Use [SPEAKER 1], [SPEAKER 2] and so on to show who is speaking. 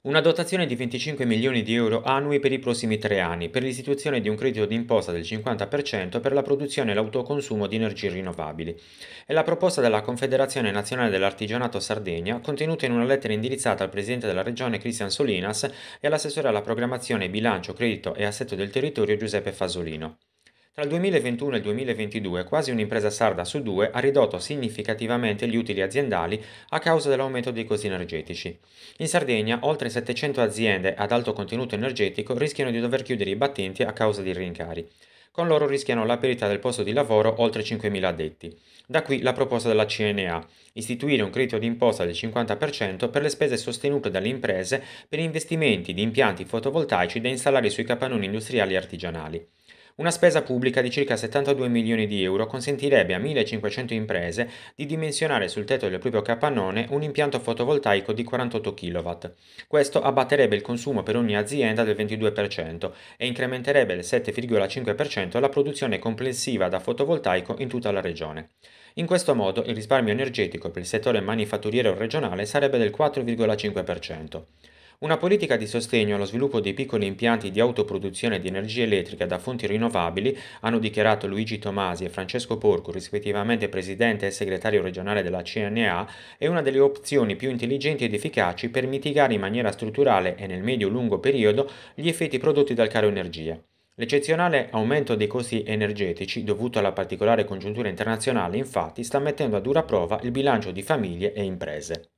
[SPEAKER 1] Una dotazione di 25 milioni di euro annui per i prossimi tre anni per l'istituzione di un credito d'imposta del 50% per la produzione e l'autoconsumo di energie rinnovabili. È la proposta della Confederazione Nazionale dell'Artigianato Sardegna contenuta in una lettera indirizzata al Presidente della Regione Cristian Solinas e all'assessore alla programmazione bilancio, credito e assetto del territorio Giuseppe Fasolino. Tra il 2021 e il 2022 quasi un'impresa sarda su due ha ridotto significativamente gli utili aziendali a causa dell'aumento dei costi energetici. In Sardegna oltre 700 aziende ad alto contenuto energetico rischiano di dover chiudere i battenti a causa di rincari. Con loro rischiano la perdita del posto di lavoro oltre 5.000 addetti. Da qui la proposta della CNA, istituire un credito d'imposta del 50% per le spese sostenute dalle imprese per investimenti di impianti fotovoltaici da installare sui capannoni industriali e artigianali. Una spesa pubblica di circa 72 milioni di euro consentirebbe a 1500 imprese di dimensionare sul tetto del proprio capannone un impianto fotovoltaico di 48 kW. Questo abbatterebbe il consumo per ogni azienda del 22% e incrementerebbe del 7,5% la produzione complessiva da fotovoltaico in tutta la regione. In questo modo il risparmio energetico per il settore manifatturiero regionale sarebbe del 4,5%. Una politica di sostegno allo sviluppo dei piccoli impianti di autoproduzione di energia elettrica da fonti rinnovabili, hanno dichiarato Luigi Tomasi e Francesco Porco, rispettivamente presidente e segretario regionale della CNA, è una delle opzioni più intelligenti ed efficaci per mitigare in maniera strutturale e nel medio-lungo periodo gli effetti prodotti dal caro energia. L'eccezionale aumento dei costi energetici dovuto alla particolare congiuntura internazionale infatti sta mettendo a dura prova il bilancio di famiglie e imprese.